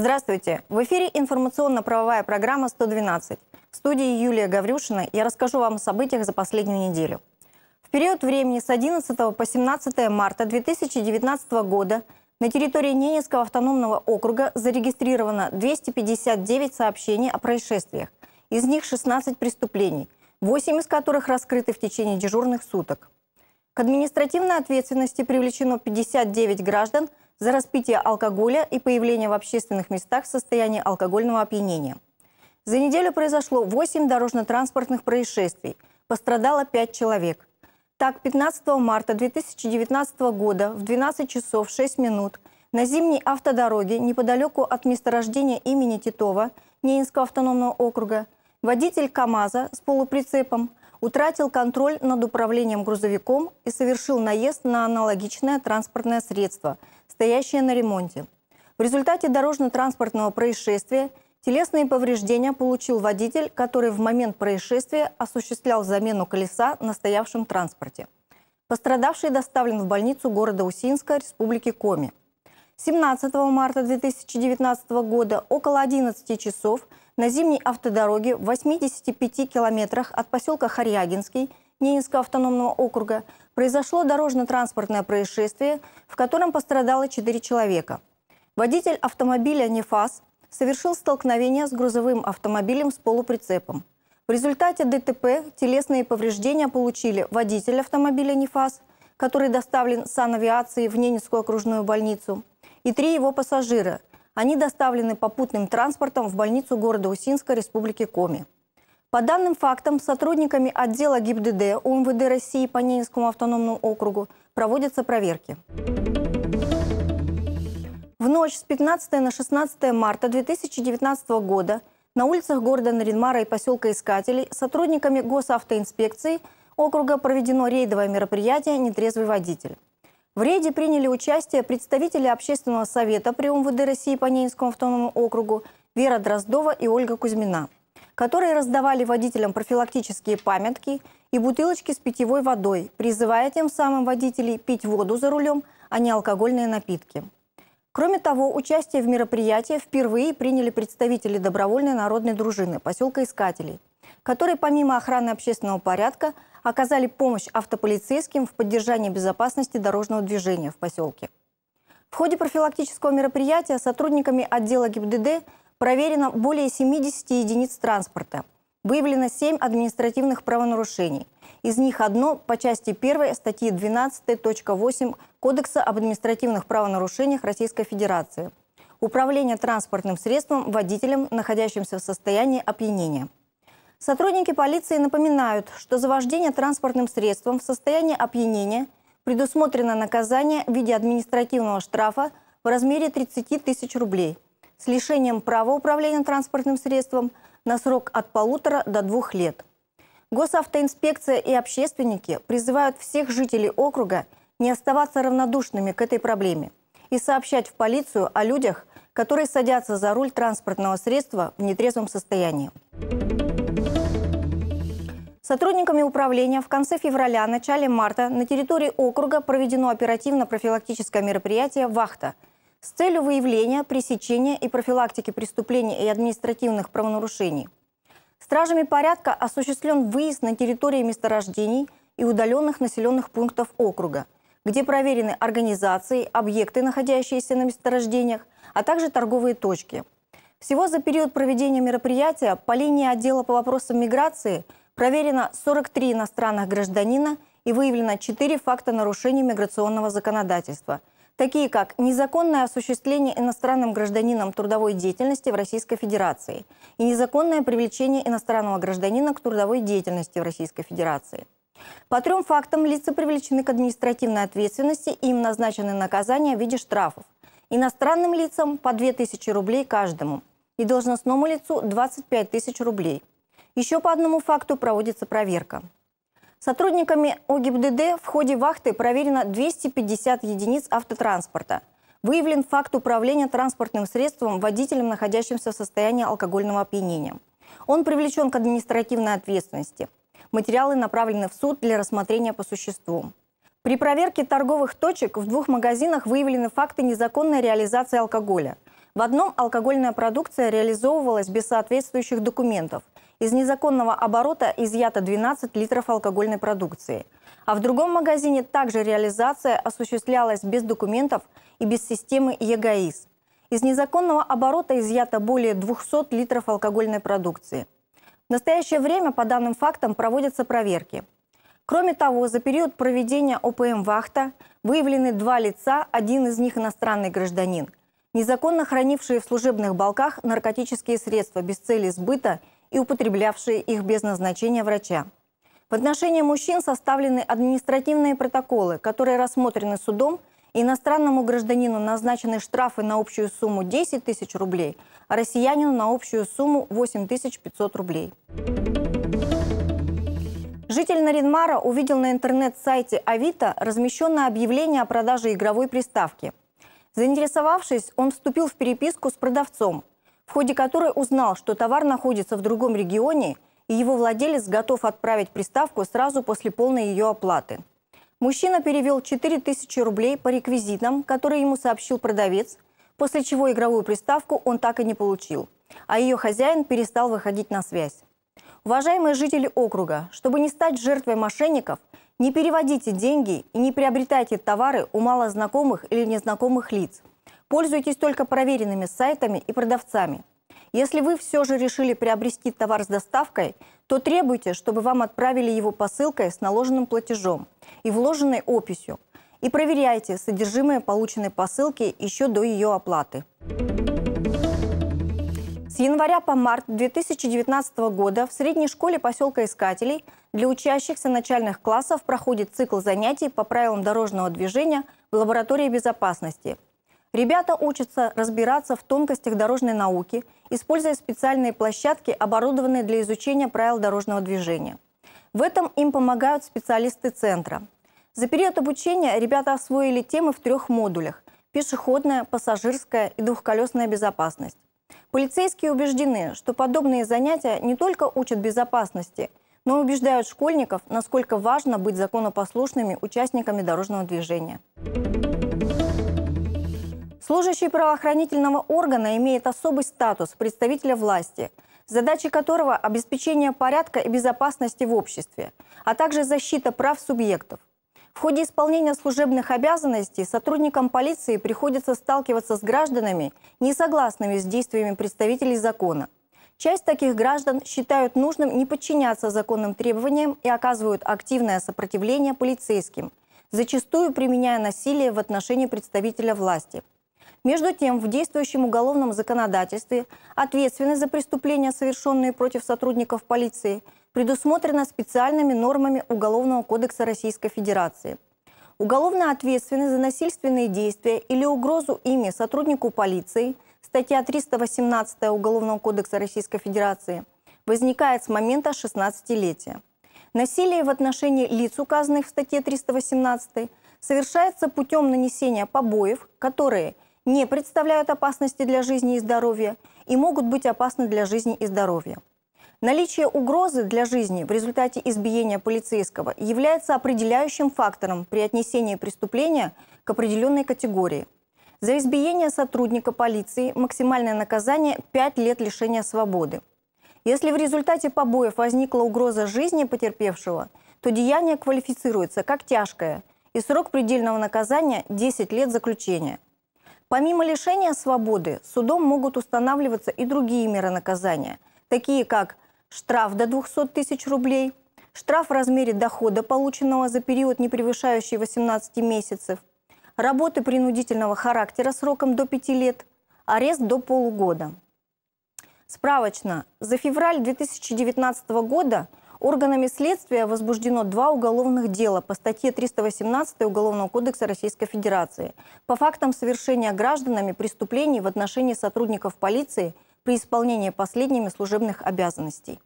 Здравствуйте! В эфире информационно-правовая программа «112». В студии Юлия Гаврюшина я расскажу вам о событиях за последнюю неделю. В период времени с 11 по 17 марта 2019 года на территории Ненецкого автономного округа зарегистрировано 259 сообщений о происшествиях. Из них 16 преступлений, 8 из которых раскрыты в течение дежурных суток. К административной ответственности привлечено 59 граждан – за распитие алкоголя и появление в общественных местах в состоянии алкогольного опьянения. За неделю произошло 8 дорожно-транспортных происшествий. Пострадало 5 человек. Так, 15 марта 2019 года в 12 часов 6 минут на зимней автодороге неподалеку от месторождения имени Титова Ненецкого автономного округа водитель КАМАЗа с полуприцепом утратил контроль над управлением грузовиком и совершил наезд на аналогичное транспортное средство, стоящее на ремонте. В результате дорожно-транспортного происшествия телесные повреждения получил водитель, который в момент происшествия осуществлял замену колеса на стоявшем транспорте. Пострадавший доставлен в больницу города Усинска, республики Коми. 17 марта 2019 года около 11 часов – на зимней автодороге в 85 километрах от поселка Харьягинский Ненецкого автономного округа произошло дорожно-транспортное происшествие, в котором пострадало 4 человека. Водитель автомобиля «Нефас» совершил столкновение с грузовым автомобилем с полуприцепом. В результате ДТП телесные повреждения получили водитель автомобиля «Нефас», который доставлен санавиации в Ненецкую окружную больницу, и три его пассажира – они доставлены попутным транспортом в больницу города Усинска Республики Коми. По данным фактам, сотрудниками отдела ГИБДД УМВД России по Ненецкому автономному округу проводятся проверки. В ночь с 15 на 16 марта 2019 года на улицах города Наринмара и поселка Искателей сотрудниками госавтоинспекции округа проведено рейдовое мероприятие «Нетрезвый водитель». В рейде приняли участие представители Общественного совета при УМВД России по Ненецкому автономному округу Вера Дроздова и Ольга Кузьмина, которые раздавали водителям профилактические памятки и бутылочки с питьевой водой, призывая тем самым водителей пить воду за рулем, а не алкогольные напитки. Кроме того, участие в мероприятии впервые приняли представители добровольной народной дружины поселка Искателей, которые помимо охраны общественного порядка – оказали помощь автополицейским в поддержании безопасности дорожного движения в поселке. В ходе профилактического мероприятия сотрудниками отдела ГИБДД проверено более 70 единиц транспорта. Выявлено 7 административных правонарушений. Из них одно по части 1 статьи 12.8 Кодекса об административных правонарушениях Российской Федерации. Управление транспортным средством водителем, находящимся в состоянии опьянения. Сотрудники полиции напоминают, что за вождение транспортным средством в состоянии опьянения предусмотрено наказание в виде административного штрафа в размере 30 тысяч рублей с лишением права управления транспортным средством на срок от полутора до двух лет. Госавтоинспекция и общественники призывают всех жителей округа не оставаться равнодушными к этой проблеме и сообщать в полицию о людях, которые садятся за руль транспортного средства в нетрезвом состоянии. Сотрудниками управления в конце февраля-начале марта на территории округа проведено оперативно-профилактическое мероприятие «Вахта» с целью выявления, пресечения и профилактики преступлений и административных правонарушений. Стражами порядка осуществлен выезд на территории месторождений и удаленных населенных пунктов округа, где проверены организации, объекты, находящиеся на месторождениях, а также торговые точки. Всего за период проведения мероприятия по линии отдела по вопросам миграции – Проверено 43 иностранных гражданина и выявлено 4 факта нарушений миграционного законодательства, такие как незаконное осуществление иностранным гражданином трудовой деятельности в Российской Федерации и незаконное привлечение иностранного гражданина к трудовой деятельности в Российской Федерации. По трем фактам лица привлечены к административной ответственности и им назначены наказания в виде штрафов. Иностранным лицам по 2000 рублей каждому и должностному лицу 25 тысяч рублей – еще по одному факту проводится проверка. Сотрудниками ОГИБДД в ходе вахты проверено 250 единиц автотранспорта. Выявлен факт управления транспортным средством водителем, находящимся в состоянии алкогольного опьянения. Он привлечен к административной ответственности. Материалы направлены в суд для рассмотрения по существу. При проверке торговых точек в двух магазинах выявлены факты незаконной реализации алкоголя. В одном алкогольная продукция реализовывалась без соответствующих документов – из незаконного оборота изъято 12 литров алкогольной продукции. А в другом магазине также реализация осуществлялась без документов и без системы ЕГАИС. Из незаконного оборота изъято более 200 литров алкогольной продукции. В настоящее время по данным фактам проводятся проверки. Кроме того, за период проведения ОПМ «Вахта» выявлены два лица, один из них иностранный гражданин, незаконно хранившие в служебных балках наркотические средства без цели сбыта и употреблявшие их без назначения врача. В отношении мужчин составлены административные протоколы, которые рассмотрены судом, и иностранному гражданину назначены штрафы на общую сумму 10 тысяч рублей, а россиянину на общую сумму 8500 рублей. Житель Наринмара увидел на интернет-сайте Авито размещенное объявление о продаже игровой приставки. Заинтересовавшись, он вступил в переписку с продавцом, в ходе которой узнал, что товар находится в другом регионе, и его владелец готов отправить приставку сразу после полной ее оплаты. Мужчина перевел 4000 рублей по реквизитам, которые ему сообщил продавец, после чего игровую приставку он так и не получил, а ее хозяин перестал выходить на связь. Уважаемые жители округа, чтобы не стать жертвой мошенников, не переводите деньги и не приобретайте товары у малознакомых или незнакомых лиц – Пользуйтесь только проверенными сайтами и продавцами. Если вы все же решили приобрести товар с доставкой, то требуйте, чтобы вам отправили его посылкой с наложенным платежом и вложенной описью. И проверяйте содержимое полученной посылки еще до ее оплаты. С января по март 2019 года в средней школе поселка Искателей для учащихся начальных классов проходит цикл занятий по правилам дорожного движения в лаборатории безопасности – Ребята учатся разбираться в тонкостях дорожной науки, используя специальные площадки, оборудованные для изучения правил дорожного движения. В этом им помогают специалисты центра. За период обучения ребята освоили темы в трех модулях – пешеходная, пассажирская и двухколесная безопасность. Полицейские убеждены, что подобные занятия не только учат безопасности, но и убеждают школьников, насколько важно быть законопослушными участниками дорожного движения. Служащий правоохранительного органа имеет особый статус представителя власти, задача которого – обеспечение порядка и безопасности в обществе, а также защита прав субъектов. В ходе исполнения служебных обязанностей сотрудникам полиции приходится сталкиваться с гражданами, не согласными с действиями представителей закона. Часть таких граждан считают нужным не подчиняться законным требованиям и оказывают активное сопротивление полицейским, зачастую применяя насилие в отношении представителя власти. Между тем, в действующем уголовном законодательстве ответственность за преступления, совершенные против сотрудников полиции, предусмотрена специальными нормами Уголовного кодекса Российской Федерации. Уголовная ответственность за насильственные действия или угрозу ими сотруднику полиции, статья 318 Уголовного кодекса Российской Федерации, возникает с момента 16-летия. Насилие в отношении лиц, указанных в статье 318, совершается путем нанесения побоев, которые – не представляют опасности для жизни и здоровья и могут быть опасны для жизни и здоровья. Наличие угрозы для жизни в результате избиения полицейского является определяющим фактором при отнесении преступления к определенной категории. За избиение сотрудника полиции максимальное наказание – 5 лет лишения свободы. Если в результате побоев возникла угроза жизни потерпевшего, то деяние квалифицируется как тяжкое, и срок предельного наказания – 10 лет заключения – Помимо лишения свободы, судом могут устанавливаться и другие меры наказания, такие как штраф до 200 тысяч рублей, штраф в размере дохода, полученного за период, не превышающий 18 месяцев, работы принудительного характера сроком до 5 лет, арест до полугода. Справочно. За февраль 2019 года – Органами следствия возбуждено два уголовных дела по статье 318 Уголовного кодекса Российской Федерации по фактам совершения гражданами преступлений в отношении сотрудников полиции при исполнении последними служебных обязанностей.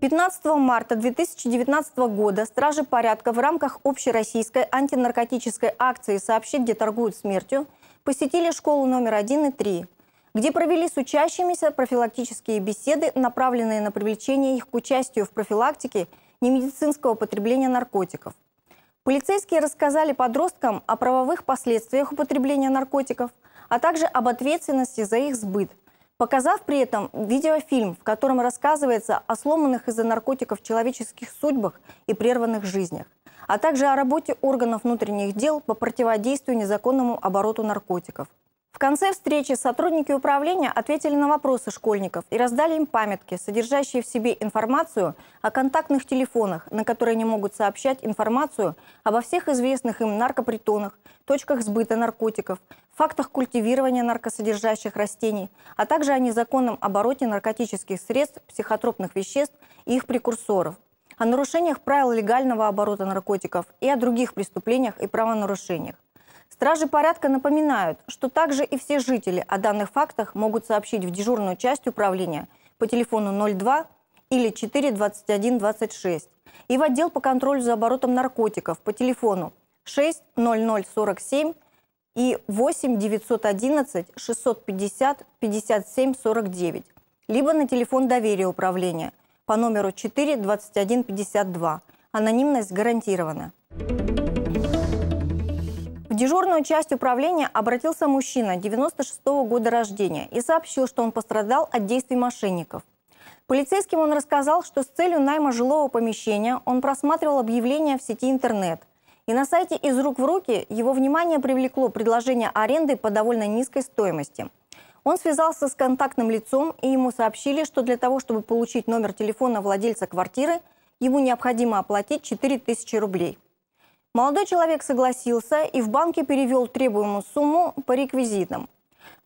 15 марта 2019 года стражи порядка в рамках общероссийской антинаркотической акции сообщить где торгуют смертью» посетили школу номер 1 и 3, где провели с учащимися профилактические беседы, направленные на привлечение их к участию в профилактике немедицинского потребления наркотиков. Полицейские рассказали подросткам о правовых последствиях употребления наркотиков, а также об ответственности за их сбыт, показав при этом видеофильм, в котором рассказывается о сломанных из-за наркотиков человеческих судьбах и прерванных жизнях, а также о работе органов внутренних дел по противодействию незаконному обороту наркотиков – в конце встречи сотрудники управления ответили на вопросы школьников и раздали им памятки, содержащие в себе информацию о контактных телефонах, на которые они могут сообщать информацию обо всех известных им наркопритонах, точках сбыта наркотиков, фактах культивирования наркосодержащих растений, а также о незаконном обороте наркотических средств, психотропных веществ и их прекурсоров, о нарушениях правил легального оборота наркотиков и о других преступлениях и правонарушениях. Стражи порядка напоминают, что также и все жители о данных фактах могут сообщить в дежурную часть управления по телефону 02 или 42126 и в отдел по контролю за оборотом наркотиков по телефону 60047 и 8 911 650 57 49, либо на телефон доверия управления по номеру 42152. Анонимность гарантирована дежурную часть управления обратился мужчина 96 -го года рождения и сообщил, что он пострадал от действий мошенников. Полицейским он рассказал, что с целью найма жилого помещения он просматривал объявления в сети интернет. И на сайте «Из рук в руки» его внимание привлекло предложение аренды по довольно низкой стоимости. Он связался с контактным лицом, и ему сообщили, что для того, чтобы получить номер телефона владельца квартиры, ему необходимо оплатить 4000 рублей. Молодой человек согласился и в банке перевел требуемую сумму по реквизитам.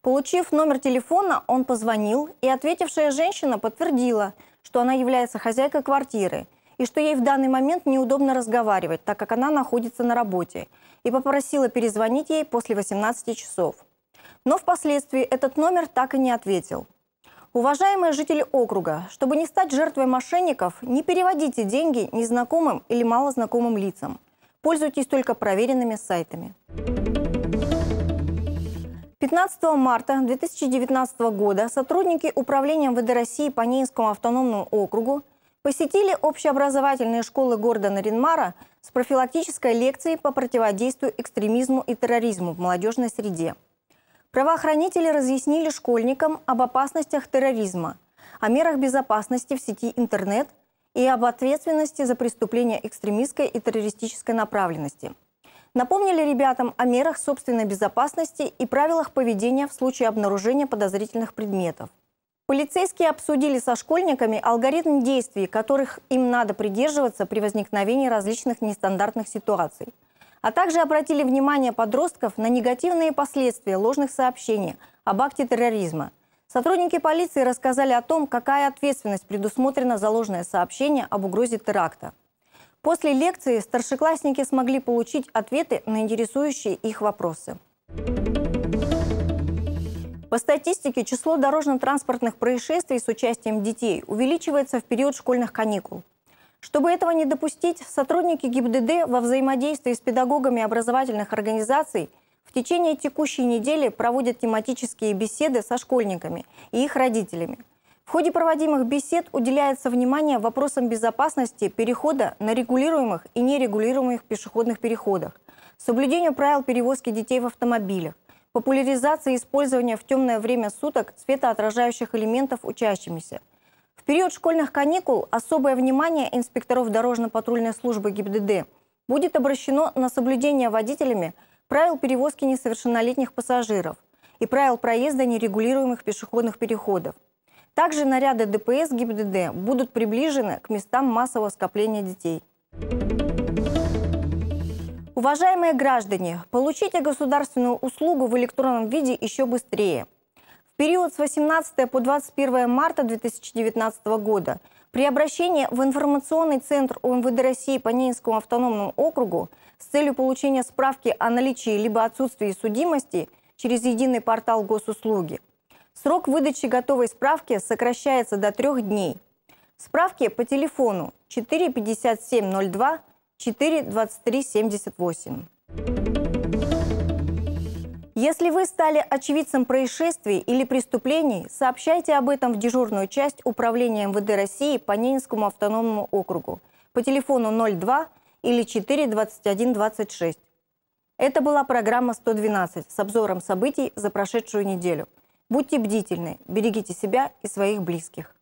Получив номер телефона, он позвонил, и ответившая женщина подтвердила, что она является хозяйкой квартиры и что ей в данный момент неудобно разговаривать, так как она находится на работе, и попросила перезвонить ей после 18 часов. Но впоследствии этот номер так и не ответил. Уважаемые жители округа, чтобы не стать жертвой мошенников, не переводите деньги незнакомым или малознакомым лицам – Пользуйтесь только проверенными сайтами. 15 марта 2019 года сотрудники Управления МВД России по Ненскому автономному округу посетили общеобразовательные школы города Наринмара с профилактической лекцией по противодействию экстремизму и терроризму в молодежной среде. Правоохранители разъяснили школьникам об опасностях терроризма, о мерах безопасности в сети интернет – и об ответственности за преступления экстремистской и террористической направленности. Напомнили ребятам о мерах собственной безопасности и правилах поведения в случае обнаружения подозрительных предметов. Полицейские обсудили со школьниками алгоритм действий, которых им надо придерживаться при возникновении различных нестандартных ситуаций. А также обратили внимание подростков на негативные последствия ложных сообщений об акте терроризма – Сотрудники полиции рассказали о том, какая ответственность предусмотрена за ложное сообщение об угрозе теракта. После лекции старшеклассники смогли получить ответы на интересующие их вопросы. По статистике, число дорожно-транспортных происшествий с участием детей увеличивается в период школьных каникул. Чтобы этого не допустить, сотрудники ГИБДД во взаимодействии с педагогами образовательных организаций – в течение текущей недели проводят тематические беседы со школьниками и их родителями. В ходе проводимых бесед уделяется внимание вопросам безопасности перехода на регулируемых и нерегулируемых пешеходных переходах, соблюдению правил перевозки детей в автомобилях, популяризации использования в темное время суток светоотражающих элементов учащимися. В период школьных каникул особое внимание инспекторов дорожно-патрульной службы ГИБДД будет обращено на соблюдение водителями – правил перевозки несовершеннолетних пассажиров и правил проезда нерегулируемых пешеходных переходов. Также наряды ДПС ГИБДД будут приближены к местам массового скопления детей. Уважаемые граждане, получите государственную услугу в электронном виде еще быстрее. В период с 18 по 21 марта 2019 года при обращении в информационный центр УМВД России по Ненецкому автономному округу с целью получения справки о наличии либо отсутствии судимости через единый портал госуслуги срок выдачи готовой справки сокращается до трех дней. Справки по телефону 45702 42378. Если вы стали очевидцем происшествий или преступлений, сообщайте об этом в дежурную часть Управления МВД России по Ненецкому автономному округу по телефону 02 или 4.21.26. Это была программа 112 с обзором событий за прошедшую неделю. Будьте бдительны, берегите себя и своих близких.